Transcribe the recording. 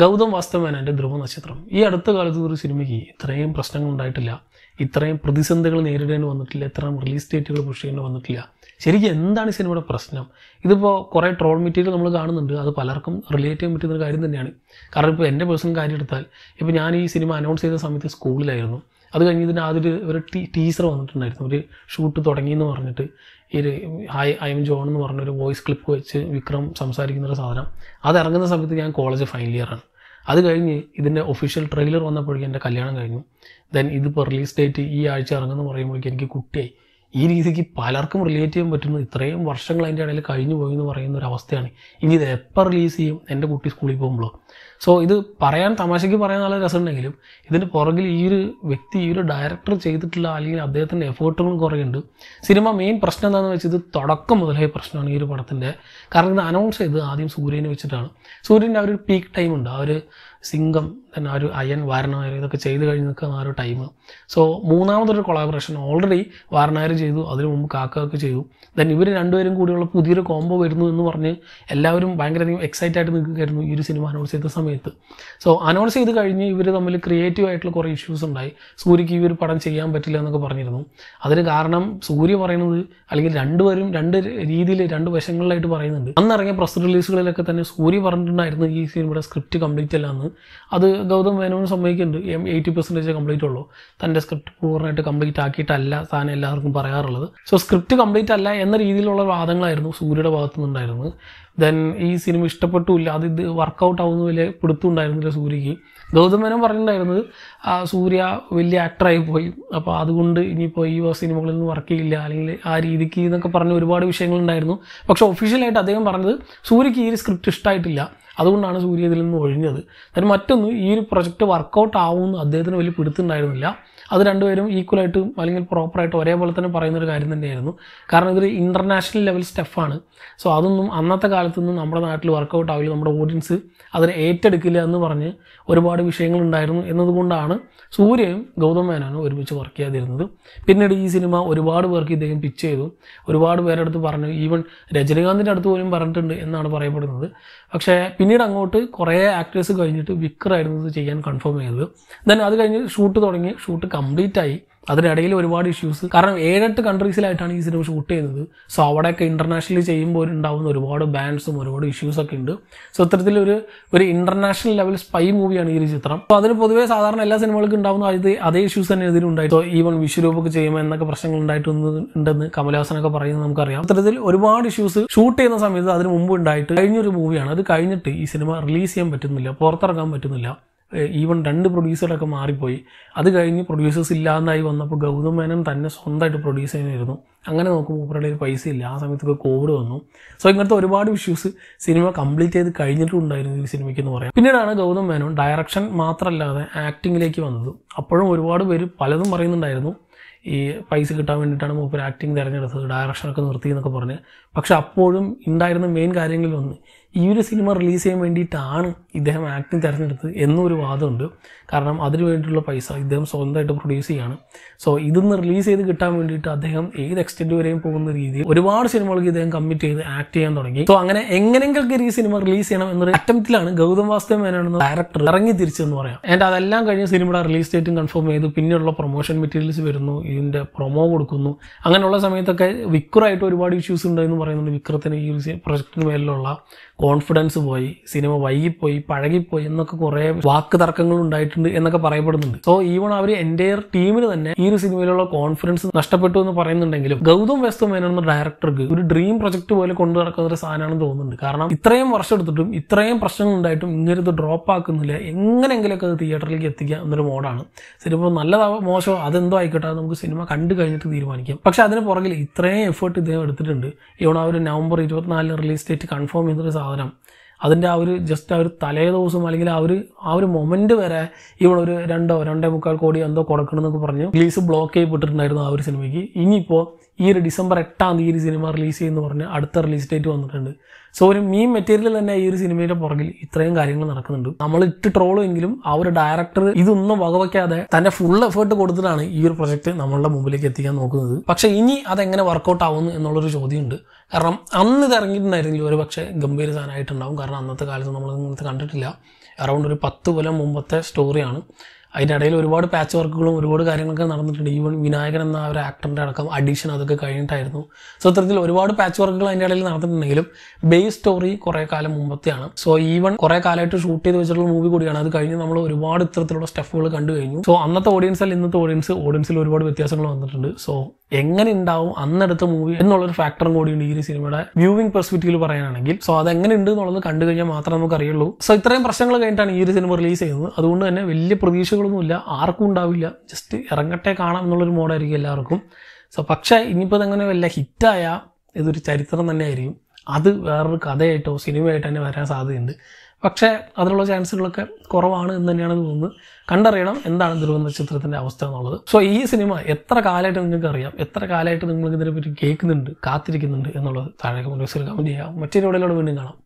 ഗൗതം വാസ്തവമേനൻ്റെ ധ്രുവ നക്ഷത്രം ഈ അടുത്ത കാലത്ത് ഒരു സിനിമയ്ക്ക് ഇത്രയും പ്രശ്നങ്ങൾ ഉണ്ടായിട്ടില്ല ഇത്രയും പ്രതിസന്ധികൾ നേരിടേണ്ടി വന്നിട്ടില്ല ഇത്രയും റിലീസ് ഡേറ്റുകൾ പുഷ് ചെയ്യേണ്ടി വന്നിട്ടില്ല ശരിക്കും എന്താണ് ഈ സിനിമയുടെ പ്രശ്നം ഇതിപ്പോൾ കുറേ ട്രോൾ മെറ്റീരിയൽ നമ്മൾ കാണുന്നുണ്ട് അത് പലർക്കും റിലേറ്റ് ചെയ്യാൻ പറ്റുന്ന കാര്യം തന്നെയാണ് കാരണം ഇപ്പോൾ എൻ്റെ പേഴ്സണൽ കാര്യം എടുത്താൽ ഇപ്പോൾ ഞാൻ ഈ സിനിമ അനൗൺസ് ചെയ്ത സമയത്ത് സ്കൂളിലായിരുന്നു അത് കഴിഞ്ഞ് ഇതിന് ആദ്യം ഒരു ടീ ടീച്ചർ വന്നിട്ടുണ്ടായിരുന്നു ഒരു ഷൂട്ട് തുടങ്ങിയെന്ന് പറഞ്ഞിട്ട് ഈ ഹായ് ഐ എം ജോൺ എന്ന് പറഞ്ഞൊരു വോയിസ് ക്ലിപ്പ് വെച്ച് വിക്രം സംസാരിക്കുന്ന ഒരു സാധനം അത് ഇറങ്ങുന്ന സമയത്ത് ഞാൻ കോളേജ് ഫൈനൽ ഇയറാണ് അത് കഴിഞ്ഞ് ഇതിൻ്റെ ഒഫീഷ്യൽ ട്രെയിലർ വന്നപ്പോഴേക്കും എൻ്റെ കല്യാണം കഴിഞ്ഞു ദെൻ ഇതിപ്പോൾ റിലീസ് ഡേറ്റ് ഈ ആഴ്ച ഇറങ്ങുമെന്ന് പറയുമ്പോഴേക്കും എനിക്ക് കുട്ടിയായി ഈ രീതിക്ക് പലർക്കും റിലേറ്റ് ചെയ്യാൻ പറ്റുന്നത് ഇത്രയും വർഷങ്ങൾ അതിൻ്റെ ഇടയിൽ കഴിഞ്ഞു പോയി എന്ന് പറയുന്ന ഒരു അവസ്ഥയാണ് ഇനി ഇത് എപ്പോൾ റിലീസ് ചെയ്യും എൻ്റെ കുട്ടി സ്കൂളിൽ പോകുമ്പോൾ സോ ഇത് പറയാൻ തമാശയ്ക്ക് പറയാൻ നല്ല രസമുണ്ടെങ്കിലും ഇതിന് പുറകിൽ ഈ ഒരു വ്യക്തി ഈ ഒരു ഡയറക്ടർ ചെയ്തിട്ടുള്ള അല്ലെങ്കിൽ അദ്ദേഹത്തിൻ്റെ എഫേർട്ടുകളും കുറേയുണ്ട് സിനിമ മെയിൻ പ്രശ്നം എന്താണെന്ന് വെച്ചാൽ ഇത് തുടക്കം മുതലേ പ്രശ്നമാണ് ഈ ഒരു പടത്തിൻ്റെ കാരണം ഇത് അനൗൺസ് ചെയ്ത് ആദ്യം സൂര്യനെ വെച്ചിട്ടാണ് സൂര്യൻ്റെ ആ ഒരു പീക്ക് ടൈം ഉണ്ട് ആ ഒരു സിംഗം തന്നെ ഒരു അയൻ വാരണായർ ഇതൊക്കെ ചെയ്ത് കഴിഞ്ഞ് നിൽക്കുന്ന ആ ഒരു ടൈം സോ മൂന്നാമതൊരു കൊളാബറേഷൻ ഓൾറെഡി വാരണായർ ചെയ്തു അതിനു മുമ്പ് കാക്കയൊക്കെ ചെയ്തു ദെൻ ഇവർ രണ്ടുപേരും കൂടിയുള്ള പുതിയൊരു കോംബോ വരുന്നു എന്ന് പറഞ്ഞ് എല്ലാവരും ഭയങ്കരധികം എക്സൈറ്റ് ആയിട്ട് നിൽക്കുകയായിരുന്നു ഈ ഒരു സിനിമ അനൗൺസ് ചെയ്ത സമയത്ത് സോ അനൗൺസ് ചെയ്ത് കഴിഞ്ഞ് ഇവർ തമ്മിൽ ക്രിയേറ്റീവ് ആയിട്ടുള്ള കുറേ ഇഷ്യൂസ് ഉണ്ടായി സൂര്യക്ക് ഈ ഒരു പടം ചെയ്യാൻ പറ്റില്ല എന്നൊക്കെ പറഞ്ഞിരുന്നു അതിന് കാരണം സൂര്യ പറയുന്നത് അല്ലെങ്കിൽ രണ്ടുപേരും രണ്ട് രീതിയിൽ രണ്ട് വശങ്ങളിലായിട്ട് പറയുന്നുണ്ട് അന്നിറങ്ങിയ പ്രസ് റിലീസുകളിലൊക്കെ തന്നെ സൂര്യ പറഞ്ഞിട്ടുണ്ടായിരുന്നു ഈ സിനിമയുടെ സ്ക്രിപ്റ്റ് കംപ്ലീറ്റ് അല്ല എന്ന് അത് ഗൗതം മേനോൻ സമ്മതിക്കുന്നുണ്ട് എം എയ്റ്റി പെർസെൻറ്റേജ് കംപ്ലീറ്റ് ഉള്ളൂ തൻ്റെ സ്ക്രിപ്റ്റ് പൂർണ്ണമായിട്ട് കംപ്ലീറ്റ് ആക്കിയിട്ടല്ല താൻ എല്ലാവർക്കും പറയാറുള്ളത് സോ സ്ക്രിപ്റ്റ് കംപ്ലീറ്റ് അല്ല എന്ന രീതിയിലുള്ള വാദങ്ങളായിരുന്നു സൂര്യയുടെ ഭാഗത്തു നിന്നുണ്ടായിരുന്നത് ദെൻ ഈ സിനിമ ഇഷ്ടപ്പെട്ടില്ല അത് ഇത് വർക്കൗട്ട് ആവുന്ന വലിയ പിടുത്തുണ്ടായിരുന്നില്ല സൂര്യക്ക് ഗൗതം മേനോൻ പറഞ്ഞിട്ടുണ്ടായിരുന്നത് സൂര്യ വലിയ ആക്ടറായി പോയി അപ്പോൾ അതുകൊണ്ട് ഇനിയിപ്പോൾ ഈ സിനിമകളിൽ നിന്ന് വർക്ക് ചെയ്യില്ല അല്ലെങ്കിൽ ആ രീതിക്ക് എന്നൊക്കെ പറഞ്ഞ ഒരുപാട് വിഷയങ്ങളുണ്ടായിരുന്നു പക്ഷേ ഒഫീഷ്യലായിട്ട് അദ്ദേഹം പറഞ്ഞത് സൂര്യക്ക് ഈ സ്ക്രിപ്റ്റ് ഇഷ്ടമായിട്ടില്ല അതുകൊണ്ടാണ് സൂര്യ ഇതിൽ നിന്ന് ഒഴിഞ്ഞത് അതിന് മറ്റൊന്ന് ഈ ഒരു പ്രൊജക്റ്റ് വർക്കൗട്ട് ആവുമെന്ന് അദ്ദേഹത്തിന് വലിയ പിടുത്തുണ്ടായിരുന്നില്ല അത് രണ്ടുപേരും ഈക്വലായിട്ട് അല്ലെങ്കിൽ പ്രോപ്പറായിട്ട് ഒരേപോലെ തന്നെ പറയുന്ന ഒരു കാര്യം തന്നെയായിരുന്നു കാരണം ഇതൊരു ഇൻ്റർനാഷണൽ ലെവൽ സ്റ്റെഫാണ് സോ അതൊന്നും അന്നത്തെ കാലത്തൊന്നും നമ്മുടെ നാട്ടിൽ വർക്കൗട്ട് ആവില്ല നമ്മുടെ ഓഡിയൻസ് അതിനെ ഏറ്റെടുക്കില്ല എന്ന് പറഞ്ഞ് ഒരുപാട് വിഷയങ്ങളുണ്ടായിരുന്നു എന്നതുകൊണ്ടാണ് സൂര്യയും ഗൗതം മേനോനും ഒരുമിച്ച് വർക്ക് ചെയ്യാതിരുന്നത് പിന്നീട് ഈ സിനിമ ഒരുപാട് പേർക്ക് ഇദ്ദേഹം പിച്ച് ചെയ്തു ഒരുപാട് പേരെടുത്ത് പറഞ്ഞു ഈവൻ രജനീകാന്തിൻ്റെ അടുത്ത് പോലും പറഞ്ഞിട്ടുണ്ട് എന്നാണ് പറയപ്പെടുന്നത് പക്ഷേ പിന്നീട് അങ്ങോട്ട് കുറേ ആക്ടേഴ്സ് കഴിഞ്ഞിട്ട് വിക്രായിരുന്നു ഇത് ചെയ്യാൻ കൺഫേം ചെയ്തത് ദെൻ അത് കഴിഞ്ഞ് ഷൂട്ട് തുടങ്ങി ഷൂട്ട് കംപ്ലീറ്റ് ആയി അതിനിടയിൽ ഒരുപാട് ഇഷ്യൂസ് കാരണം ഏഴെട്ട് കൺട്രീസിലായിട്ടാണ് ഈ സിനിമ ഷൂട്ട് ചെയ്തത് സോ അവിടെയൊക്കെ ഇന്റർനാഷണലി ചെയ്യുമ്പോൾ ഉണ്ടാവുന്ന ഒരുപാട് ബാൻസും ഒരുപാട് ഇഷ്യൂസ് ഒക്കെ ഉണ്ട് സോ ഇത്തരത്തിൽ ഒരു ഒരു ഇന്റർനാഷണൽ ലെവൽ സ്പൈ മൂവിയാണ് ഈ ഒരു ചിത്രം അപ്പോൾ അതിന് പൊതുവേ സാധാരണ എല്ലാ സിനിമകൾക്കും ഉണ്ടാവുന്ന അതേ അതേ ഇഷ്യൂസ് തന്നെ ഇതിലുണ്ടായി സോ ഈവൻ വിശ്വരൂപൊക്കെ ചെയ്യുമ്പോൾ എന്നൊക്കെ പ്രശ്നങ്ങൾ ഉണ്ടായിട്ടുണ്ട് ഉണ്ടെന്ന് കമലഹാസനൊക്കെ പറയുന്നത് നമുക്കറിയാം അത്തരത്തിൽ ഒരുപാട് ഇഷ്യൂസ് ഷൂട്ട് ചെയ്യുന്ന സമയത്ത് അതിന് മുമ്പ് ഉണ്ടായിട്ട് കഴിഞ്ഞൊരു മൂവിയാണ് അത് കഴിഞ്ഞിട്ട് ഈ സിനിമ റിലീസ് ചെയ്യാൻ പറ്റുന്നില്ല പുറത്തിറങ്ങാൻ പറ്റുന്നില്ല ഈവൻ രണ്ട് പ്രൊഡ്യൂസറൊക്കെ മാറിപ്പോയി അത് കഴിഞ്ഞ് പ്രൊഡ്യൂസേഴ്സ് ഇല്ലാതായി വന്നപ്പോൾ ഗൗതം മേനൻ തന്നെ സ്വന്തമായിട്ട് പ്രൊഡ്യൂസ് ചെയ്യുന്നതായിരുന്നു അങ്ങനെ നോക്കുമ്പോൾ മൂപ്പരുടെ കയ്യിൽ പൈസ ഇല്ല ആ സമയത്തൊക്കെ കോവിഡ് വന്നു സോ ഇങ്ങനത്തെ ഒരുപാട് ഇഷ്യൂസ് സിനിമ കംപ്ലീറ്റ് ചെയ്ത് കഴിഞ്ഞിട്ടുണ്ടായിരുന്നു ഈ സിനിമയ്ക്ക് എന്ന് പറയാം പിന്നീടാണ് ഗൗതം മേനോൻ ഡയറക്ഷൻ മാത്രമല്ലാതെ ആക്ടിങ്ങിലേക്ക് വന്നത് അപ്പോഴും ഒരുപാട് പേര് പലതും പറയുന്നുണ്ടായിരുന്നു ഈ പൈസ കിട്ടാൻ വേണ്ടിയിട്ടാണ് മൂപ്പർ ആക്ടിങ് തിരഞ്ഞെടുത്തത് ഡയറക്ഷനൊക്കെ നിർത്തി എന്നൊക്കെ പറഞ്ഞ് പക്ഷെ അപ്പോഴും ഉണ്ടായിരുന്ന മെയിൻ കാര്യങ്ങളിൽ ഒന്ന് ഈ ഒരു സിനിമ റിലീസ് ചെയ്യാൻ വേണ്ടിയിട്ടാണ് ഇദ്ദേഹം ആക്ടിങ് തിരഞ്ഞെടുത്തത് എന്നൊരു വാദമുണ്ട് കാരണം അതിന് വേണ്ടിയിട്ടുള്ള പൈസ ഇദ്ദേഹം സ്വന്തമായിട്ട് പ്രൊഡ്യൂസ് ചെയ്യാണ് സോ ഇതൊന്ന് റിലീസ് ചെയ്ത് കിട്ടാൻ വേണ്ടിയിട്ട് അദ്ദേഹം ഏത് എക്സ്റ്റെൻഡ് വരെയും പോകുന്ന രീതിയിൽ ഒരുപാട് സിനിമകൾക്ക് ഇദ്ദേഹം കമ്മിറ്റ് ചെയ്ത് ആക്ട് ചെയ്യാൻ തുടങ്ങി സോ അങ്ങനെ എങ്ങനെയെങ്കിലും ഈ സിനിമ റിലീസ് ചെയ്യണം എന്നൊരു അറ്റംപ്റ്റിലാണ് ഗൗതം വാസ്തവ മേനോനെന്ന ഡയറക്ടർ ഇറങ്ങി തിരിച്ചെന്ന് പറയാം ആൻഡ് അതെല്ലാം കഴിഞ്ഞ സിനിമയുടെ റിലീസ് ഡേറ്റും കൺഫേം ചെയ്തു പിന്നെയുള്ള പ്രൊമോഷൻ മെറ്റീരിയൽസ് വരുന്നു ഇതിൻ്റെ പ്രൊമോ കൊടുക്കുന്നു അങ്ങനെയുള്ള സമയത്തൊക്കെ വിക്രായിട്ട് ഒരുപാട് ഇഷ്യൂസ് ഉണ്ടെന്ന് പറയുന്നുണ്ട് വിക്രത്തിന് ഈ പ്രൊജക്ടിന് മേലുള്ള കോൺഫിഡൻസ് പോയി സിനിമ വൈകിപ്പോയി പഴകിപ്പോയി എന്നൊക്കെ കുറേ വാക്ക് തർക്കങ്ങൾ ഉണ്ടായിട്ടുണ്ട് എന്നൊക്കെ പറയപ്പെടുന്നുണ്ട് സോ ഈവൺ അവർ എൻ്റെ ടീമിന് തന്നെ ഈ ഒരു സിനിമയിലുള്ള കോൺഫിഡൻസ് നഷ്ടപ്പെട്ടു എന്ന് പറയുന്നുണ്ടെങ്കിലും ഗൗതം വെസ്തു മേനോൻ എന്ന ഡയറക്ടർക്ക് ഒരു ഡ്രീം പ്രൊജക്ട് പോലെ കൊണ്ടു നടക്കുന്ന ഒരു സാധനമാണെന്ന് തോന്നുന്നുണ്ട് കാരണം ഇത്രയും വർഷം എടുത്തിട്ടും ഇത്രയും പ്രശ്നങ്ങൾ ഉണ്ടായിട്ടും ഇങ്ങനെ ഇത് ഡ്രോപ്പ് ആക്കുന്നില്ല എങ്ങനെയെങ്കിലൊക്കെ അത് തിയേറ്ററിലേക്ക് എത്തിക്കുക എന്നൊരു മോഡാണ് സിനിമ നല്ലതാവോ മോശമോ അതെന്തോ ആയിക്കോട്ടെ നമുക്ക് സിനിമ കണ്ടു കഴിഞ്ഞിട്ട് തീരുമാനിക്കാം പക്ഷെ അതിന് പുറകിൽ ഇത്രയും എഫേർട്ട് ഇദ്ദേഹം എടുത്തിട്ടുണ്ട് ഇവൺ ആ ഒരു നവംബർ ഇരുപത്തിനാലിന് റിലീസ് ഡേറ്റ് കൺഫേം ചെയ്തൊരു സാധനം സാധനം അതിൻ്റെ ആ ഒരു ജസ്റ്റ് ആ ഒരു തലേ ദിവസം അല്ലെങ്കിൽ ആ ഒരു ആ ഒരു മൊമെൻറ്റ് വരെ ഇവളൊരു രണ്ടോ രണ്ടേ മുക്കാൽ കോടി എന്തോ കൊടുക്കണമെന്നൊക്കെ പറഞ്ഞു റിലീസ് ബ്ലോക്ക് ചെയ്യപ്പെട്ടിട്ടുണ്ടായിരുന്നു ആ ഒരു സിനിമയ്ക്ക് ഇനിയിപ്പോൾ ഈ ഒരു ഡിസംബർ എട്ടാം തീയതി സിനിമ റിലീസ് ചെയ്യുമെന്ന് പറഞ്ഞ് അടുത്ത റിലീസ് ഡേറ്റ് വന്നിട്ടുണ്ട് സോ ഒരു മീൻ മെറ്റീരിയൽ തന്നെ ഈ ഒരു സിനിമയുടെ പുറകിൽ ഇത്രയും കാര്യങ്ങൾ നടക്കുന്നുണ്ട് നമ്മൾ ഇട്ട് ട്രോളുമെങ്കിലും ആ ഒരു ഡയറക്ടർ ഇതൊന്നും വകവയ്ക്കാതെ തന്റെ ഫുൾ എഫേർട്ട് കൊടുത്തിട്ടാണ് ഈ ഒരു പ്രൊജക്ട് നമ്മളുടെ മുമ്പിലേക്ക് എത്തിക്കാൻ നോക്കുന്നത് പക്ഷെ ഇനി അതെങ്ങനെ വർക്കൗട്ട് ആവുന്നു എന്നുള്ളൊരു ചോദ്യമുണ്ട് കാരണം അന്ന് ഇത് ഇറങ്ങിയിട്ടുണ്ടായിരുന്നെങ്കിൽ ഒരു പക്ഷേ ഗംഭീര സാധനമായിട്ടുണ്ടാവും കാരണം അന്നത്തെ കാലത്ത് നമ്മൾ ഇങ്ങനത്തെ കണ്ടിട്ടില്ല അറൗണ്ട് ഒരു പത്ത് കൊല്ലം മുമ്പത്തെ സ്റ്റോറിയാണ് അതിൻ്റെ ഇടയിൽ ഒരുപാട് പാച്ച് വർക്കുകളും ഒരുപാട് കാര്യങ്ങളൊക്കെ നടന്നിട്ടുണ്ട് ഈവൻ വിനായകൻ എന്ന ഒരു ആക്ടറിൻ്റെ അടക്കം അഡീഷൻ അതൊക്കെ കഴിഞ്ഞിട്ടായിരുന്നു സോ ഇത്തരത്തിൽ ഒരുപാട് പാച്ച് വർക്കുകൾ അതിൻ്റെ ഇടയിൽ നടന്നിട്ടുണ്ടെങ്കിലും ബേസ് സ്റ്റോറി കുറേ കാലം മുമ്പത്തെയാണ് സോ ഈവൻ കുറേ കാലമായിട്ട് ഷൂട്ട് ചെയ്ത് വെച്ചിട്ടുള്ള മൂവി കൂടിയാണ് അത് കഴിഞ്ഞ് നമ്മൾ ഒരുപാട് ഇത്തരത്തിലുള്ള സ്റ്റെഫുകൾ കണ്ടു കഴിഞ്ഞു സോ അന്നത്തെ ഓഡിയൻസ് അല്ല ഇന്നത്തെ ഓഡിയൻസ് ഓഡിയൻസിൽ ഒരുപാട് വ്യത്യാസങ്ങൾ വന്നിട്ടുണ്ട് സോ എങ്ങനെ ഉണ്ടാവും അന്നെടുത്ത മൂവി എന്നുള്ളൊരു ഫാക്ടറും കൂടിയുണ്ട് ഈ സിനിമയുടെ വ്യൂവിംഗ് പെർസ്പെക്റ്റീവിൽ പറയാനാണെങ്കിൽ സോ അത് എങ്ങനെ ഉണ്ട് എന്നുള്ളത് കണ്ടു കഴിഞ്ഞാൽ മാത്രമേ നമുക്ക് അറിയുള്ളൂ സോ ഇത്രയും പ്രശ്നങ്ങൾ കഴിഞ്ഞിട്ടാണ് ഈ ഒരു സിനിമ റിലീസ് ചെയ്യുന്നത് അതുകൊണ്ട് തന്നെ വലിയ പ്രതീക്ഷകൾ പ്രത്യേകിച്ചുകളൊന്നുമില്ല ആർക്കും ഉണ്ടാവില്ല ജസ്റ്റ് ഇറങ്ങട്ടെ കാണാം എന്നുള്ളൊരു മോഡായിരിക്കും എല്ലാവർക്കും സോ പക്ഷേ ഇനിയിപ്പോൾ അതങ്ങനെ വല്ല ഹിറ്റായ ഇതൊരു ചരിത്രം തന്നെ ആയിരിക്കും അത് വേറൊരു കഥയായിട്ടോ സിനിമയായിട്ടോ തന്നെ വരാൻ സാധ്യതയുണ്ട് പക്ഷേ അതിനുള്ള ചാൻസുകളൊക്കെ കുറവാണ് എന്ന് തന്നെയാണ് തോന്നുന്നത് കണ്ടറിയണം എന്താണ് ധ്രുവ നക്ഷത്രത്തിൻ്റെ അവസ്ഥ എന്നുള്ളത് സോ ഈ സിനിമ എത്ര കാലമായിട്ട് നിങ്ങൾക്ക് അറിയാം എത്ര കാലമായിട്ട് നിങ്ങൾക്ക് ഇതിനെപ്പറ്റി കേൾക്കുന്നുണ്ട് കാത്തിരിക്കുന്നുണ്ട് എന്നുള്ളത് താഴെ കമൻറ്റ് ബോക്സിൽ കമൻറ്റ് ചെയ്യാം മറ്റൊരു വീണ്ടും കാണാം